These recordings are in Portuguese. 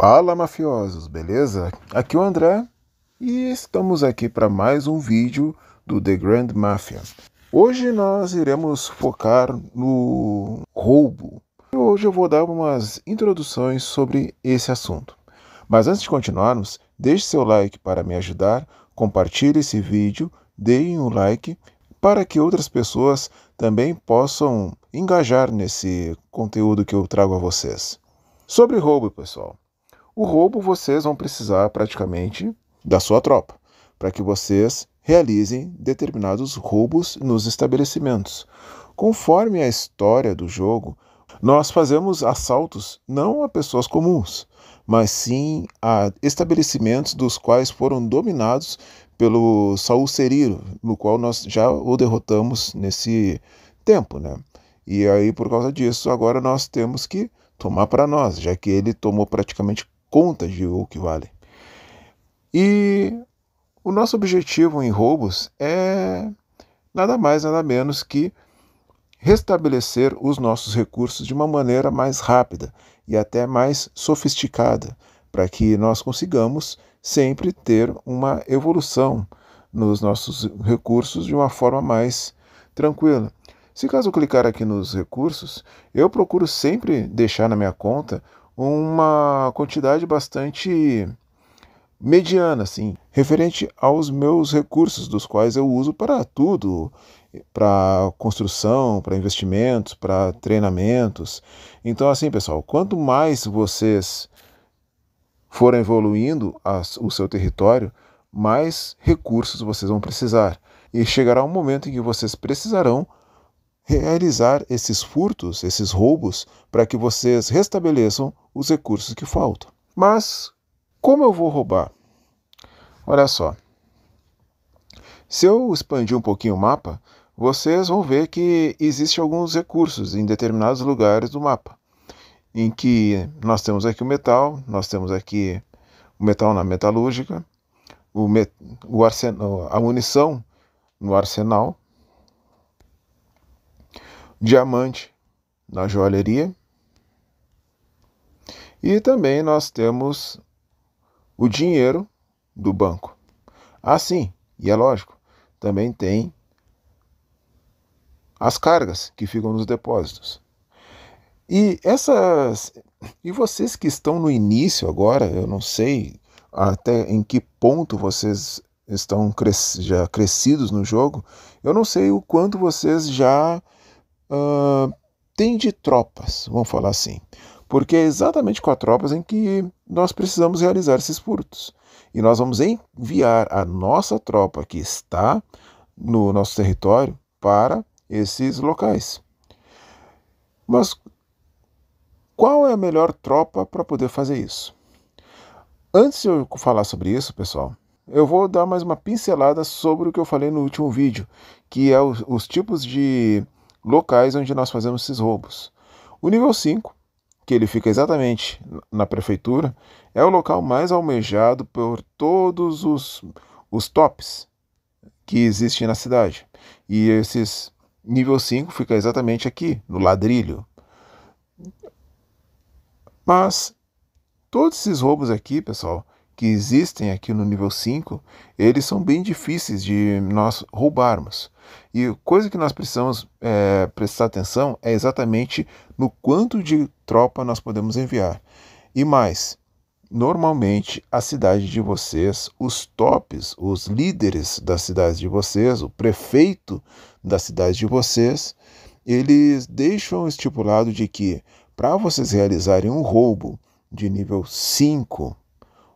Fala mafiosos, beleza? Aqui é o André e estamos aqui para mais um vídeo do The Grand Mafia. Hoje nós iremos focar no roubo. Hoje eu vou dar umas introduções sobre esse assunto. Mas antes de continuarmos, deixe seu like para me ajudar, compartilhe esse vídeo, deem um like para que outras pessoas também possam engajar nesse conteúdo que eu trago a vocês. Sobre roubo, pessoal. O roubo vocês vão precisar praticamente da sua tropa, para que vocês realizem determinados roubos nos estabelecimentos. Conforme a história do jogo, nós fazemos assaltos não a pessoas comuns, mas sim a estabelecimentos dos quais foram dominados pelo Saul Seriro, no qual nós já o derrotamos nesse tempo, né? E aí por causa disso, agora nós temos que tomar para nós, já que ele tomou praticamente contas de o que vale. E o nosso objetivo em roubos é nada mais, nada menos que restabelecer os nossos recursos de uma maneira mais rápida e até mais sofisticada, para que nós consigamos sempre ter uma evolução nos nossos recursos de uma forma mais tranquila. Se caso clicar aqui nos recursos, eu procuro sempre deixar na minha conta uma quantidade bastante mediana, assim, referente aos meus recursos, dos quais eu uso para tudo, para construção, para investimentos, para treinamentos. Então, assim, pessoal, quanto mais vocês forem evoluindo as, o seu território, mais recursos vocês vão precisar. E chegará um momento em que vocês precisarão realizar esses furtos, esses roubos, para que vocês restabeleçam os recursos que faltam. Mas como eu vou roubar? Olha só. Se eu expandir um pouquinho o mapa, vocês vão ver que existem alguns recursos em determinados lugares do mapa, em que nós temos aqui o metal, nós temos aqui o metal na metalúrgica, o, met, o a munição no arsenal, diamante na joalheria. E também nós temos o dinheiro do banco. Ah, sim, e é lógico, também tem as cargas que ficam nos depósitos. E essas e vocês que estão no início agora, eu não sei até em que ponto vocês estão cres... já crescidos no jogo, eu não sei o quanto vocês já uh, tem de tropas, vamos falar assim. Porque é exatamente com as tropas em que nós precisamos realizar esses furtos. E nós vamos enviar a nossa tropa que está no nosso território para esses locais. Mas qual é a melhor tropa para poder fazer isso? Antes de eu falar sobre isso, pessoal, eu vou dar mais uma pincelada sobre o que eu falei no último vídeo, que é os, os tipos de locais onde nós fazemos esses roubos. O nível 5, que ele fica exatamente na prefeitura, é o local mais almejado por todos os, os tops que existem na cidade. E esses nível 5 fica exatamente aqui, no ladrilho. Mas todos esses roubos aqui, pessoal, que existem aqui no nível 5, eles são bem difíceis de nós roubarmos. E coisa que nós precisamos é, prestar atenção é exatamente no quanto de tropa nós podemos enviar. E mais, normalmente a cidade de vocês, os tops, os líderes da cidade de vocês, o prefeito da cidade de vocês, eles deixam estipulado de que para vocês realizarem um roubo de nível 5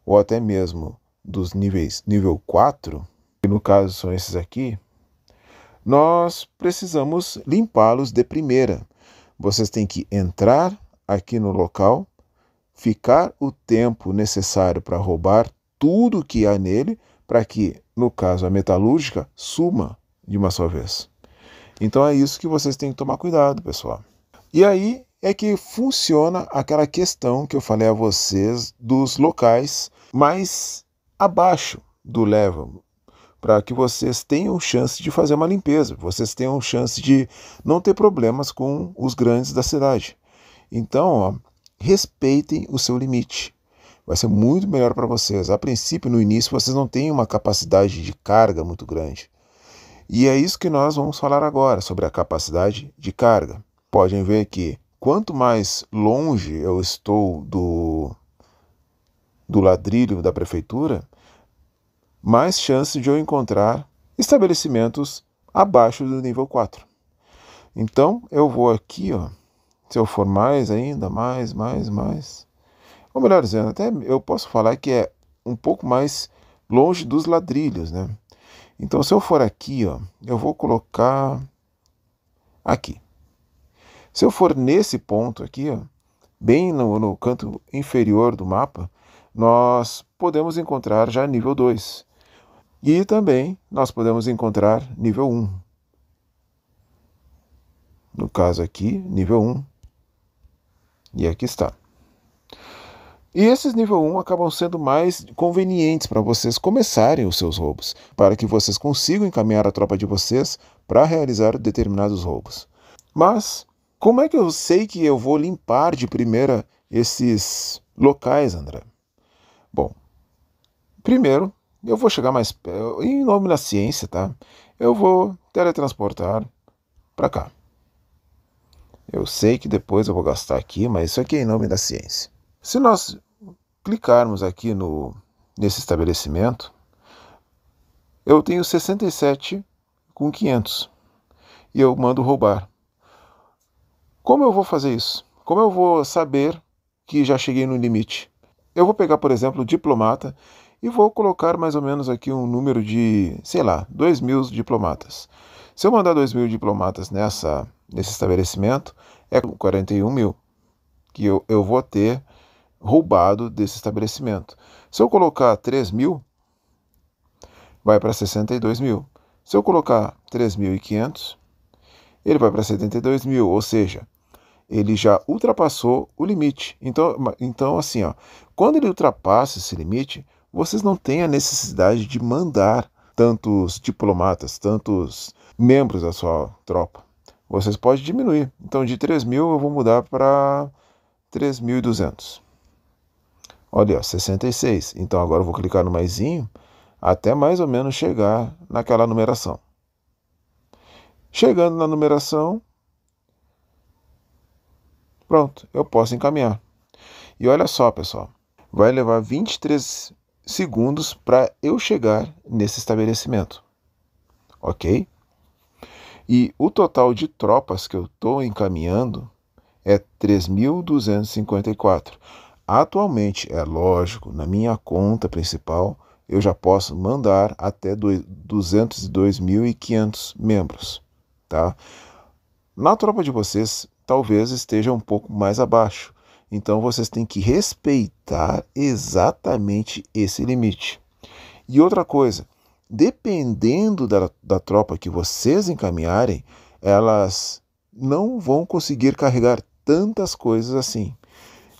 ou até mesmo dos níveis nível 4, que no caso são esses aqui, nós precisamos limpá-los de primeira. Vocês têm que entrar aqui no local, ficar o tempo necessário para roubar tudo que há nele, para que, no caso, a metalúrgica suma de uma só vez. Então é isso que vocês têm que tomar cuidado, pessoal. E aí é que funciona aquela questão que eu falei a vocês dos locais mais abaixo do level, para que vocês tenham chance de fazer uma limpeza, vocês tenham chance de não ter problemas com os grandes da cidade. Então, ó, respeitem o seu limite. Vai ser muito melhor para vocês. A princípio, no início, vocês não têm uma capacidade de carga muito grande. E é isso que nós vamos falar agora sobre a capacidade de carga. Podem ver que quanto mais longe eu estou do, do ladrilho da prefeitura, mais chance de eu encontrar estabelecimentos abaixo do nível 4. Então eu vou aqui, ó, se eu for mais ainda, mais, mais, mais. Ou melhor dizendo, até eu posso falar que é um pouco mais longe dos ladrilhos, né? Então se eu for aqui, ó, eu vou colocar aqui. Se eu for nesse ponto aqui, ó, bem no, no canto inferior do mapa, nós podemos encontrar já nível 2. E também nós podemos encontrar nível 1. No caso aqui, nível 1. E aqui está. E esses nível 1 acabam sendo mais convenientes para vocês começarem os seus roubos, para que vocês consigam encaminhar a tropa de vocês para realizar determinados roubos. Mas como é que eu sei que eu vou limpar de primeira esses locais, André? Bom, primeiro, eu vou chegar mais em nome da ciência, tá? Eu vou teletransportar para cá. Eu sei que depois eu vou gastar aqui, mas isso aqui é em nome da ciência. Se nós clicarmos aqui no nesse estabelecimento, eu tenho 67 com 500 e eu mando roubar. Como eu vou fazer isso? Como eu vou saber que já cheguei no limite? Eu vou pegar, por exemplo, o diplomata e vou colocar mais ou menos aqui um número de, sei lá, 2 mil diplomatas. Se eu mandar 2 mil diplomatas nessa, nesse estabelecimento, é 41 mil que eu, eu vou ter roubado desse estabelecimento. Se eu colocar 3 mil, vai para 62 mil. Se eu colocar 3.500, ele vai para 72 mil, ou seja, ele já ultrapassou o limite. Então, então assim, ó, quando ele ultrapassa esse limite, vocês não têm a necessidade de mandar tantos diplomatas, tantos membros da sua tropa. Vocês podem diminuir. Então, de 3 mil, eu vou mudar para 3.200. Olha, ó, 66. Então, agora eu vou clicar no maisinho até mais ou menos chegar naquela numeração. Chegando na numeração, Pronto, eu posso encaminhar. E olha só, pessoal, vai levar 23 segundos para eu chegar nesse estabelecimento. Ok? E o total de tropas que eu estou encaminhando é 3.254. Atualmente, é lógico, na minha conta principal eu já posso mandar até 202.500 membros, tá? Na tropa de vocês, talvez esteja um pouco mais abaixo. Então vocês têm que respeitar exatamente esse limite. E outra coisa, dependendo da, da tropa que vocês encaminharem, elas não vão conseguir carregar tantas coisas assim.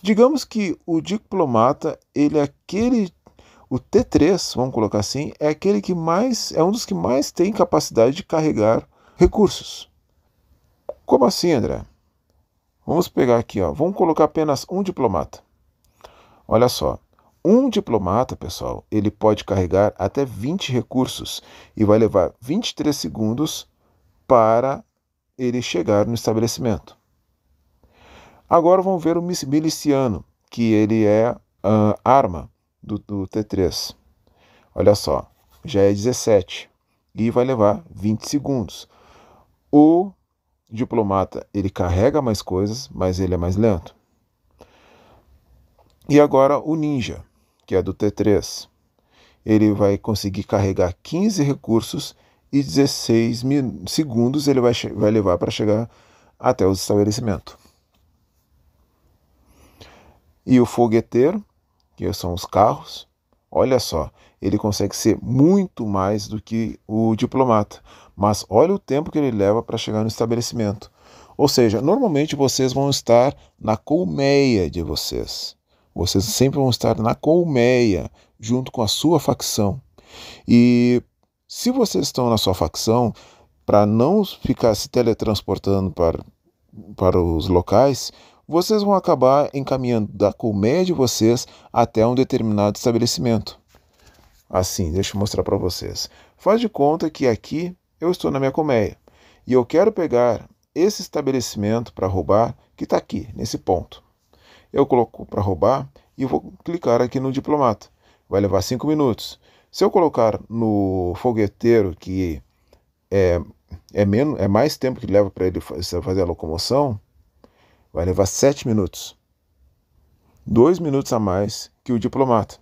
Digamos que o diplomata, ele é aquele o T3, vamos colocar assim, é aquele que mais é um dos que mais tem capacidade de carregar recursos. Como assim, André? Vamos pegar aqui, ó. Vamos colocar apenas um diplomata. Olha só, um diplomata, pessoal, ele pode carregar até 20 recursos e vai levar 23 segundos para ele chegar no estabelecimento. Agora vamos ver o miliciano, que ele é uh, arma do, do T3. Olha só, já é 17 e vai levar 20 segundos. O diplomata, ele carrega mais coisas, mas ele é mais lento. E agora o ninja, que é do T3. Ele vai conseguir carregar 15 recursos e 16 segundos ele vai, vai levar para chegar até o estabelecimento. E o fogueteiro, que são os carros, olha só, ele consegue ser muito mais do que o diplomata. Mas olha o tempo que ele leva para chegar no estabelecimento. Ou seja, normalmente vocês vão estar na colmeia de vocês. Vocês sempre vão estar na colmeia, junto com a sua facção. E se vocês estão na sua facção, para não ficar se teletransportando para, para os locais, vocês vão acabar encaminhando da colmeia de vocês até um determinado estabelecimento. Assim, deixa eu mostrar para vocês. Faz de conta que aqui eu estou na minha colmeia e eu quero pegar esse estabelecimento para roubar que está aqui, nesse ponto. Eu coloco para roubar e vou clicar aqui no diplomata. Vai levar 5 minutos. Se eu colocar no fogueteiro que é, é, menos, é mais tempo que leva para ele fazer a locomoção, vai levar 7 minutos. 2 minutos a mais que o diplomata,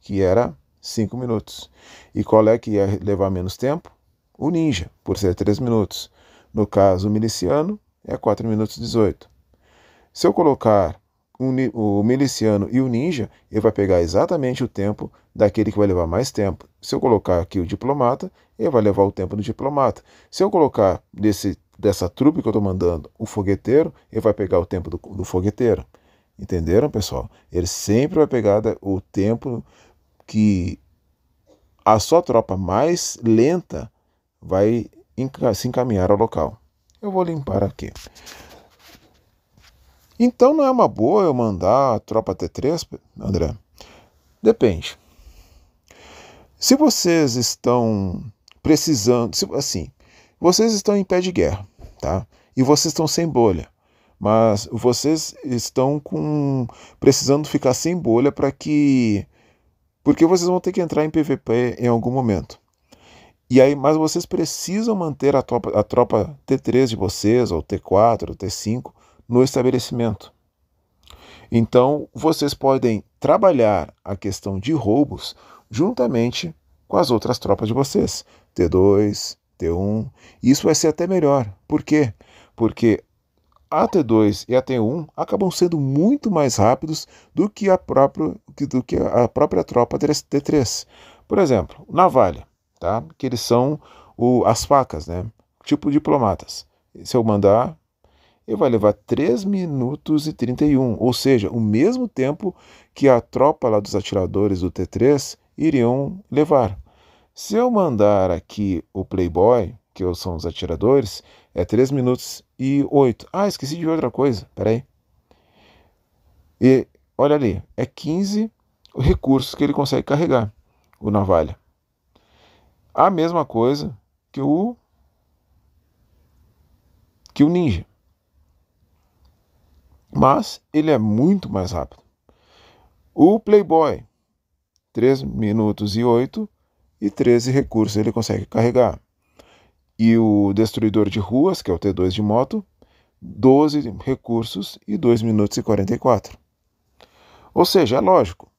que era 5 minutos. E qual é que ia levar menos tempo? O ninja, por ser 3 minutos. No caso, o miliciano é 4 minutos 18. Se eu colocar o miliciano e o ninja, ele vai pegar exatamente o tempo daquele que vai levar mais tempo. Se eu colocar aqui o diplomata, ele vai levar o tempo do diplomata. Se eu colocar desse, dessa trupe que eu estou mandando o fogueteiro, ele vai pegar o tempo do, do fogueteiro. Entenderam, pessoal? Ele sempre vai pegar o tempo que a sua tropa mais lenta vai se encaminhar ao local. Eu vou limpar aqui. Então não é uma boa eu mandar a tropa até 3, André? Depende. Se vocês estão precisando, assim, vocês estão em pé de guerra, tá? E vocês estão sem bolha, mas vocês estão com precisando ficar sem bolha para que porque vocês vão ter que entrar em PVP em algum momento. E aí, mas vocês precisam manter a tropa, a tropa T3 de vocês, ou T4, ou T5, no estabelecimento. Então, vocês podem trabalhar a questão de roubos juntamente com as outras tropas de vocês, T2, T1. Isso vai ser até melhor. Por quê? Porque a T2 e a T1 acabam sendo muito mais rápidos do que a própria, do que a própria tropa T3. Por exemplo, navalha, tá? que eles são o, as facas, né? tipo diplomatas. Se eu mandar, ele vai levar 3 minutos e 31, ou seja, o mesmo tempo que a tropa lá dos atiradores do T3 iriam levar. Se eu mandar aqui o Playboy, que são os atiradores, é 3 minutos e 8. Ah, esqueci de outra coisa. Peraí. E olha ali, é 15 recursos que ele consegue carregar o navalha. A mesma coisa que o que o ninja. Mas ele é muito mais rápido. O Playboy, 3 minutos e 8 e 13 recursos ele consegue carregar e o destruidor de ruas, que é o T2 de moto, 12 recursos e 2 minutos e 44. Ou seja, é lógico,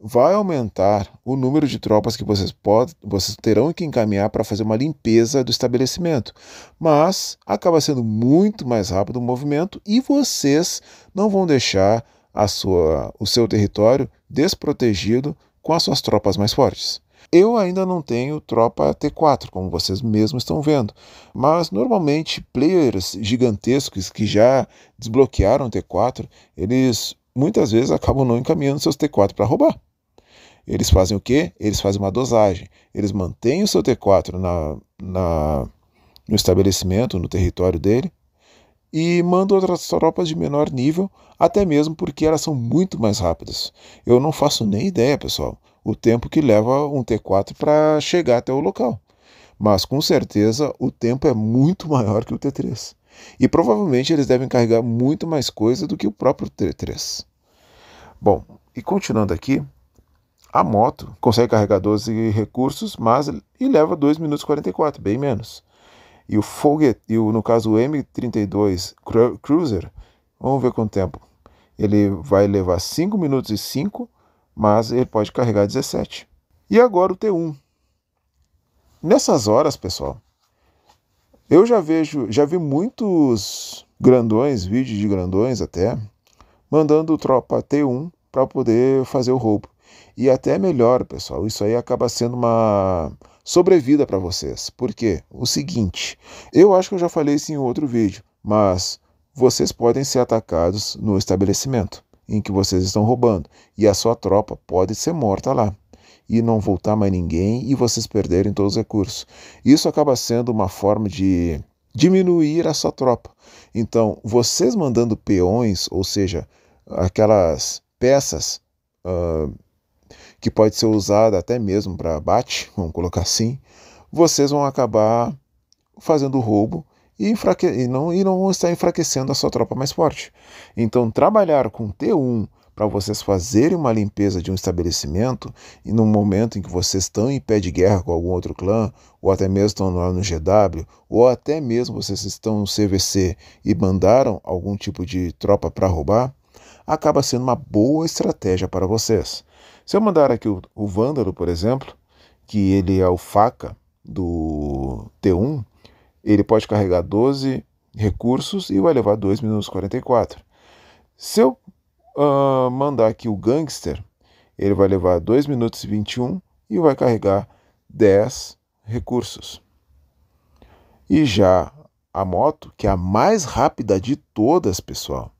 vai aumentar o número de tropas que vocês, pod vocês terão que encaminhar para fazer uma limpeza do estabelecimento, mas acaba sendo muito mais rápido o movimento e vocês não vão deixar a sua, o seu território desprotegido com as suas tropas mais fortes. Eu ainda não tenho tropa T4, como vocês mesmos estão vendo, mas normalmente players gigantescos que já desbloquearam T4, eles muitas vezes acabam não encaminhando seus T4 para roubar. Eles fazem o quê? Eles fazem uma dosagem. Eles mantêm o seu T4 na, na, no estabelecimento, no território dele, e mandam outras tropas de menor nível, até mesmo porque elas são muito mais rápidas. Eu não faço nem ideia, pessoal, o tempo que leva um T4 para chegar até o local. Mas com certeza o tempo é muito maior que o T3. E provavelmente eles devem carregar muito mais coisa do que o próprio T3. Bom, e continuando aqui, a moto consegue carregar 12 recursos, mas e leva 2 minutos e 44, bem menos. E o foguete, e o, no caso o M32 Cruiser, vamos ver quanto tempo. Ele vai levar 5 minutos e 5 mas ele pode carregar 17. E agora o T1. Nessas horas, pessoal, eu já vejo, já vi muitos grandões, vídeos de grandões até, mandando tropa T1 para poder fazer o roubo. E até melhor, pessoal, isso aí acaba sendo uma sobrevida para vocês. Por quê? o seguinte, eu acho que eu já falei isso em outro vídeo, mas vocês podem ser atacados no estabelecimento em que vocês estão roubando, e a sua tropa pode ser morta lá e não voltar mais ninguém e vocês perderem todos os recursos. Isso acaba sendo uma forma de diminuir a sua tropa. Então, vocês mandando peões, ou seja, aquelas peças uh, que pode ser usada até mesmo para abate, vamos colocar assim, vocês vão acabar fazendo roubo e, enfraque... e, não, e não está enfraquecendo a sua tropa mais forte. Então, trabalhar com T1 para vocês fazerem uma limpeza de um estabelecimento e no momento em que vocês estão em pé de guerra com algum outro clã, ou até mesmo estão lá no GW, ou até mesmo vocês estão no CVC e mandaram algum tipo de tropa para roubar, acaba sendo uma boa estratégia para vocês. Se eu mandar aqui o, o Vândalo, por exemplo, que ele é o faca do T1, ele pode carregar 12 recursos e vai levar 2 minutos 44. Se eu uh, mandar aqui o gangster, ele vai levar 2 minutos 21 e vai carregar 10 recursos. E já a moto, que é a mais rápida de todas, pessoal,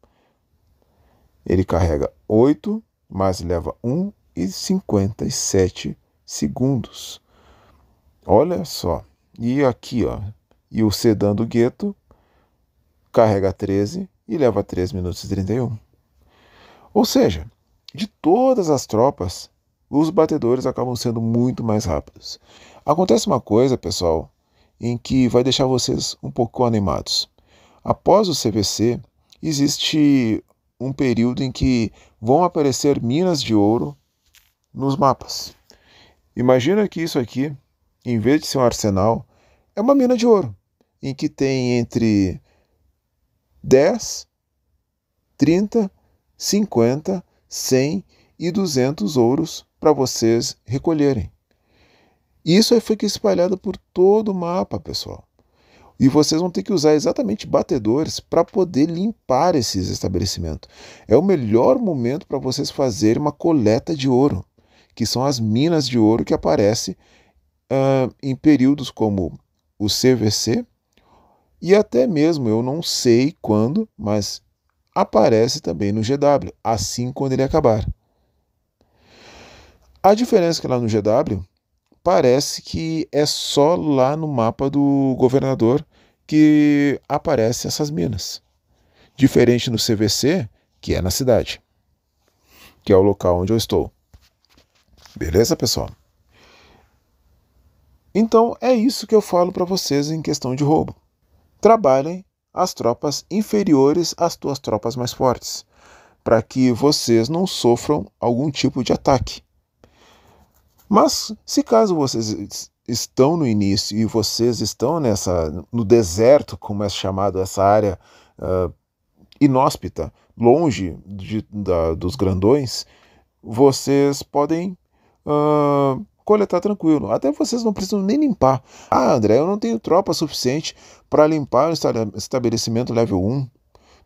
ele carrega 8, mas leva 1 e 57 segundos. Olha só. E aqui, ó, e o sedã do gueto carrega 13 e leva 3 minutos e 31. Ou seja, de todas as tropas, os batedores acabam sendo muito mais rápidos. Acontece uma coisa, pessoal, em que vai deixar vocês um pouco animados. Após o CVC, existe um período em que vão aparecer minas de ouro nos mapas. Imagina que isso aqui, em vez de ser um arsenal, é uma mina de ouro em que tem entre 10, 30, 50, 100 e 200 ouros para vocês recolherem. Isso aí é, fica espalhado por todo o mapa, pessoal. E vocês vão ter que usar exatamente batedores para poder limpar esses estabelecimentos. É o melhor momento para vocês fazerem uma coleta de ouro, que são as minas de ouro que aparecem uh, em períodos como o CVC, e até mesmo eu não sei quando, mas aparece também no GW, assim quando ele acabar. A diferença é que lá no GW parece que é só lá no mapa do governador que aparecem essas minas. Diferente no CVC, que é na cidade, que é o local onde eu estou. Beleza, pessoal? Então é isso que eu falo para vocês em questão de roubo trabalhem as tropas inferiores às tuas tropas mais fortes, para que vocês não sofram algum tipo de ataque. Mas se caso vocês estão no início e vocês estão nessa no deserto, como é chamado essa área uh, inóspita, longe de, da, dos grandões, vocês podem uh, tá tranquilo. Até vocês não precisam nem limpar. Ah, André, eu não tenho tropa suficiente para limpar o estabelecimento level 1.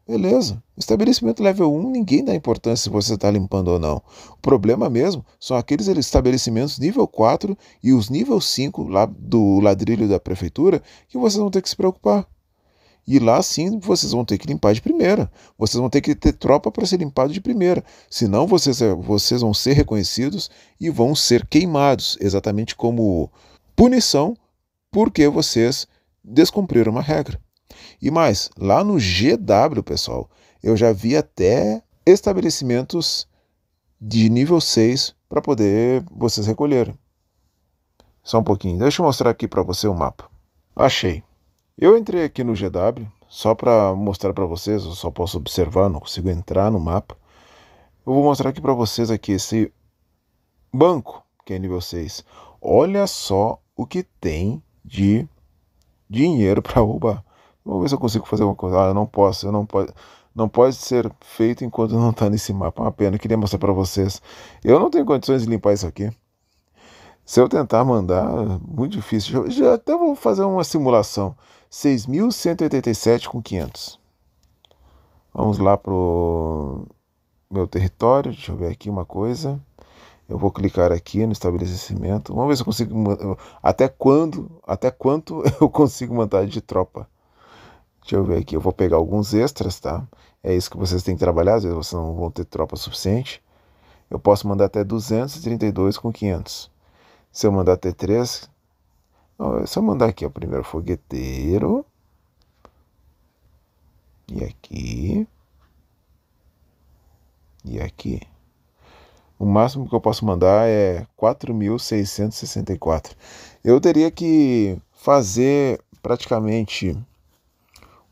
Beleza, estabelecimento level 1, ninguém dá importância se você está limpando ou não. O problema mesmo são aqueles estabelecimentos nível 4 e os nível 5 lá do ladrilho da prefeitura que vocês vão ter que se preocupar. E lá sim vocês vão ter que limpar de primeira. Vocês vão ter que ter tropa para ser limpado de primeira. Senão vocês, é, vocês vão ser reconhecidos e vão ser queimados, exatamente como punição, porque vocês descumpriram uma regra. E mais, lá no GW, pessoal, eu já vi até estabelecimentos de nível 6 para poder vocês recolherem. Só um pouquinho, deixa eu mostrar aqui para você o mapa. Achei. Eu entrei aqui no GW só para mostrar para vocês, eu só posso observar, não consigo entrar no mapa. Eu vou mostrar aqui para vocês aqui esse banco, que é nível 6. Olha só o que tem de dinheiro para roubar. Vamos ver se eu consigo fazer alguma coisa. Ah, eu não posso, eu não posso. Não pode ser feito enquanto não está nesse mapa. É uma pena, queria mostrar para vocês. Eu não tenho condições de limpar isso aqui. Se eu tentar mandar, muito difícil. Já, até vou fazer uma simulação. 6.187 com 500. Vamos lá pro meu território. Deixa eu ver aqui uma coisa. Eu vou clicar aqui no estabelecimento. Vamos ver se eu consigo até quando, até quanto eu consigo mandar de tropa. Deixa eu ver aqui. Eu vou pegar alguns extras, tá? É isso que vocês têm que trabalhar, às vezes vocês não vão ter tropa suficiente. Eu posso mandar até 232 com 500. Se eu mandar ter três. Não, é só mandar aqui, ó. Primeiro fogueteiro. E aqui. E aqui. O máximo que eu posso mandar é 4.664. Eu teria que fazer praticamente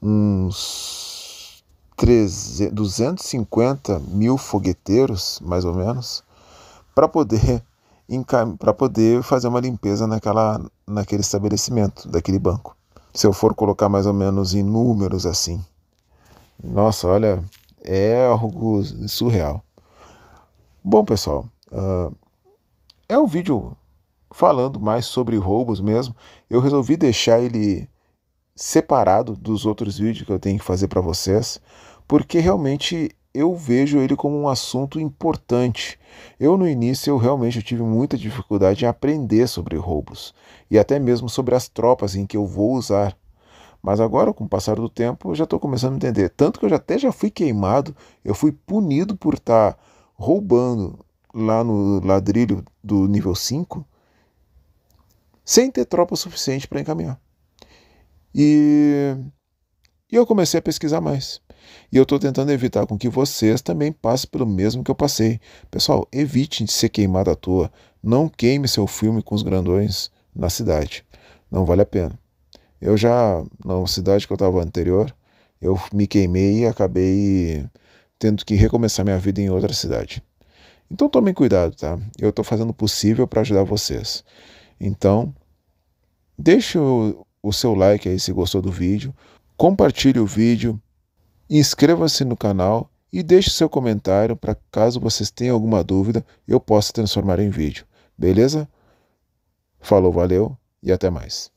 uns 300, mil fogueteiros, mais ou menos, para poder para poder fazer uma limpeza naquela, naquele estabelecimento, daquele banco. Se eu for colocar mais ou menos em números assim, nossa, olha, é algo surreal. Bom, pessoal, uh, é um vídeo falando mais sobre roubos mesmo. Eu resolvi deixar ele separado dos outros vídeos que eu tenho que fazer para vocês, porque realmente eu vejo ele como um assunto importante. Eu no início eu realmente tive muita dificuldade em aprender sobre roubos e até mesmo sobre as tropas em que eu vou usar. Mas agora, com o passar do tempo, eu já estou começando a entender. Tanto que eu já, até já fui queimado, eu fui punido por estar tá roubando lá no ladrilho do nível 5 sem ter tropa suficiente para encaminhar. E, e eu comecei a pesquisar mais. E eu estou tentando evitar com que vocês também passem pelo mesmo que eu passei. Pessoal, evitem de ser queimado à toa. Não queime seu filme com os grandões na cidade. Não vale a pena. Eu já, na cidade que eu estava anterior, eu me queimei e acabei tendo que recomeçar minha vida em outra cidade. Então tomem cuidado, tá? Eu estou fazendo o possível para ajudar vocês. Então, deixe o, o seu like aí se gostou do vídeo, compartilhe o vídeo, Inscreva-se no canal e deixe seu comentário para caso vocês tenham alguma dúvida, eu possa transformar em vídeo. Beleza? Falou, valeu e até mais.